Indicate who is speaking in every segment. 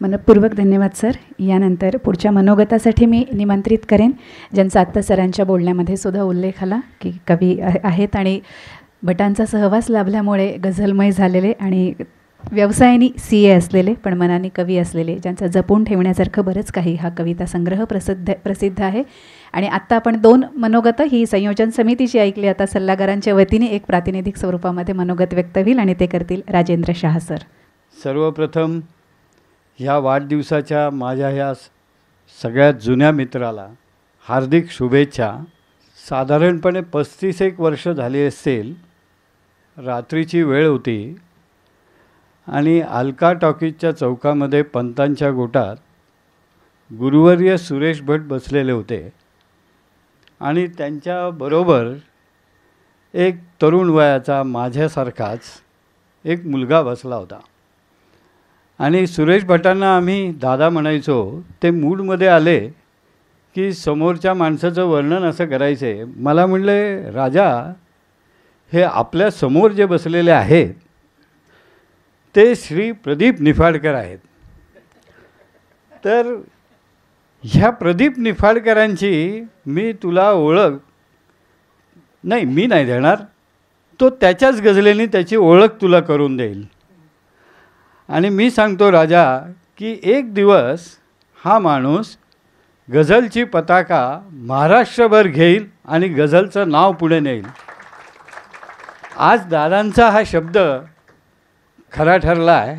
Speaker 1: मनपूर्वक धन्यवाद सर यानंतर पुढच्या मनोगतासाठी मी निमंत्रित करेन ज्यांचा आत्ता सरांच्या बोलण्यामध्ये सुद्धा उल्लेख आला की कवी आहेत आणि भटांचा सहवास लाभल्यामुळे गझलमय झालेले आणि व्यवसायाने सी ए असलेले पण मनाने कवी असलेले ज्यांचा जपून ठेवण्यासारखं बरंच काही हा कविता संग्रह प्रसिद्ध प्रसिद्ध आहे आणि आत्ता आपण दोन मनोगतं ही संयोजन समितीची ऐकली आता सल्लागारांच्या वतीने एक प्रातिनिधिक स्वरूपामध्ये मनोगत व्यक्त होईल आणि ते करतील राजेंद्र शहा सर
Speaker 2: सर्वप्रथम ह्या वाढदिवसाच्या माझ्या ह्या सगळ्यात जुन्या मित्राला हार्दिक शुभेच्छा साधारणपणे पस्तीस एक वर्ष झाली असेल रात्रीची वेळ होती आणि अलका टॉकीजच्या चौकामध्ये पंतांच्या गोटात गुरुवर्य सुरेश भट बसलेले होते आणि त्यांच्याबरोबर एक तरुण वयाचा माझ्यासारखाच एक मुलगा बसला होता आणि सुरेश भटांना आम्ही दादा म्हणायचो ते मूडमध्ये आले की समोरच्या माणसाचं वर्णन असं करायचं आहे मला म्हणले राजा हे आपल्या समोर जे बसलेले आहेत ते श्री प्रदीप निफाडकर आहेत तर ह्या प्रदीप निफाडकरांची मी तुला ओळख नाही मी नाही देणार तो त्याच्याच गझलेने त्याची ओळख तुला करून देईल आणि मी सांगतो राजा की एक दिवस हा माणूस गझलची पताका महाराष्ट्रभर घेईल आणि गझलचं नाव पुढे नेईल आज दादांचा हा शब्द खरा ठरला आहे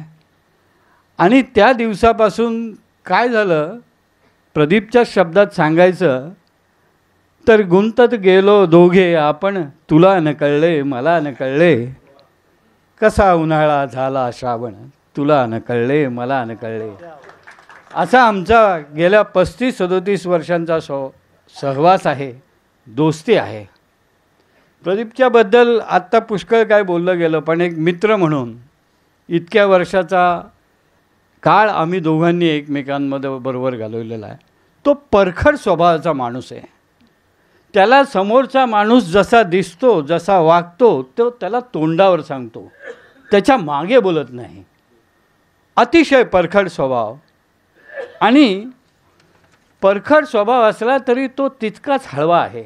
Speaker 2: आणि त्या दिवसापासून काय झालं प्रदीपच्या शब्दात सांगायचं तर गुंतत गेलो दोघे आपण तुला नकळले मला नकळले कसा उन्हाळा झाला श्रावण तुला न कळले मला न कळले असा आमचा गेल्या पस्तीस सदोतीस वर्षांचा सो सहवास आहे दोस्ती आहे प्रदीपच्याबद्दल आत्ता पुष्कळ काय बोललं गेलं पण एक मित्र म्हणून इतक्या वर्षाचा काळ आम्ही दोघांनी एकमेकांमध्ये बरोबर घालवलेला आहे तो परखड स्वभावाचा माणूस आहे त्याला समोरचा माणूस जसा दिसतो जसा वागतो तो त्याला तोंडावर सांगतो त्याच्या मागे बोलत नाही अतिशय परखड स्वभाव आणि परखड स्वभाव असला तरी तो तितकाच हळवा आहे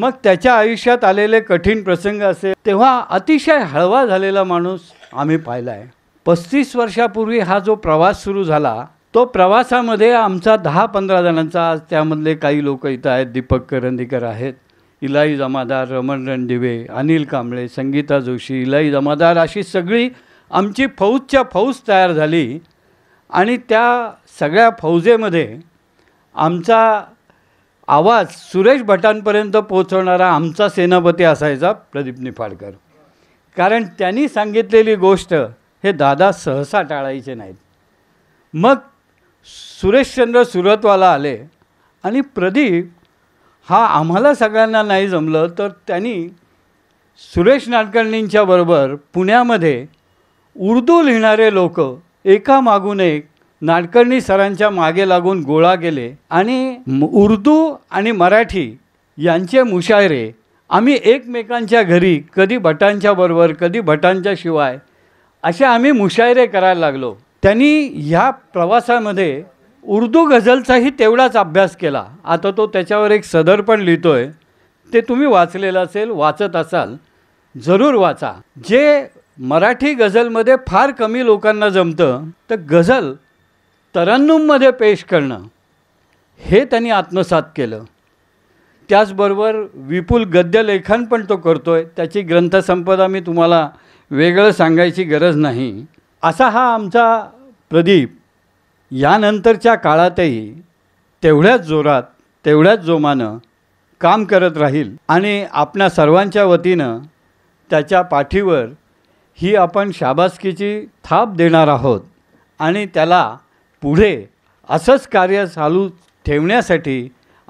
Speaker 2: मग त्याच्या आयुष्यात आलेले कठीण प्रसंग असेल तेव्हा अतिशय हळवा झालेला माणूस आम्ही पाहिला आहे पस्तीस वर्षापूर्वी हा जो प्रवास सुरू झाला तो प्रवासामध्ये आमचा दहा पंधरा जणांचा त्यामधले काही लोक इथं आहेत दीपक करंदीकर आहेत इलाई जमादार रमण रणदिवे अनिल कांबळे संगीता जोशी इलाई जमादार अशी सगळी आमची फौजच्या फौज तयार झाली आणि त्या सगळ्या फौजेमध्ये आमचा आवाज सुरेश भटांपर्यंत पोचवणारा आमचा सेनापती असायचा प्रदीप निफाडकर कारण त्यांनी सांगितलेली गोष्ट हे दादा सहसा टाळायचे नाहीत मग सुरेशचंद्र सुरतवाला आले आणि प्रदीप हा आम्हाला सगळ्यांना नाही जमलं तर त्यांनी सुरेश नाडकर्णींच्याबरोबर पुण्यामध्ये उर्दू लिहिणारे लोक एकामागून एक नाडकर्णी सरांच्या मागे लागून गोळा गेले आणि उर्दू आणि मराठी यांचे मुशायरे आम्ही एकमेकांच्या घरी कधी भटांच्या बरोबर कधी भटांच्या शिवाय असे आम्ही मुशायरे करायला लागलो त्यांनी ह्या प्रवासामध्ये उर्दू गझलचाही तेवढाच अभ्यास केला आता तो त्याच्यावर एक सदर पण लिहितो आहे ते तुम्ही वाचलेलं असेल वाचत असाल जरूर वाचा जे मराठी गझलमध्ये फार कमी लोकांना जमतं तर गझल तरन्नुममध्ये पेश करणं हे त्यांनी आत्मसात केलं त्याचबरोबर विपुल गद्यलेखन पण तो करतो आहे त्याची ग्रंथसंपदा मी तुम्हाला वेगळं सांगायची गरज नाही असा हा आमचा प्रदीप यानंतरच्या काळातही तेवढ्याच जोरात तेवढ्याच जोमानं काम करत राहील आणि आपल्या सर्वांच्या वतीनं त्याच्या पाठीवर ही आपण शाबासकीची थाप देणार आहोत आणि त्याला पुढे असंच कार्य चालू ठेवण्यासाठी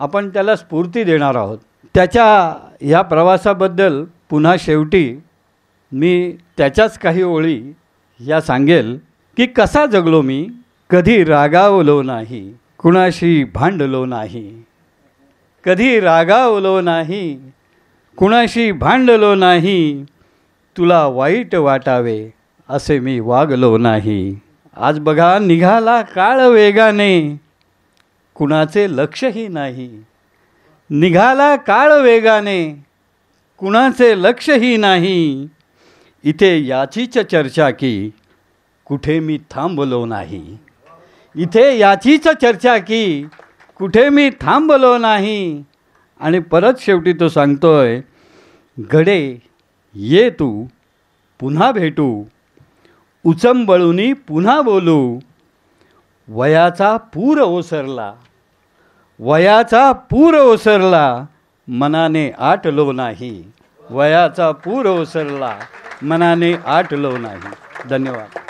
Speaker 2: आपण त्याला स्फूर्ती देणार आहोत त्याच्या ह्या प्रवासाबद्दल पुन्हा शेवटी मी त्याच्याच काही ओळी या सांगेल की कसा जगलो मी कधी रागावलो नाही कुणाशी भांडलो नाही कधी रागावलो नाही कुणाशी भांडलो नाही तुला वाईट वाटावे असे मी वागलो नाही आज बघा निघाला काळ वेगाने कुणाचे लक्षही नाही निघाला काळ वेगाने कुणाचे लक्षही नाही इथे याचीच चर्चा की कुठे मी थांबलो नाही इथे याचीच चर्चा की कुठे मी थांबलो नाही आणि परत शेवटी तो सांगतोय घडे ये तू पुन्हा भेटू उचंबळूनी पुन्हा बोलू वयाचा पूर ओसरला वयाचा पूर ओसरला मनाने आटलो नाही वयाचा पूर ओसरला मनाने आटलो नाही धन्यवाद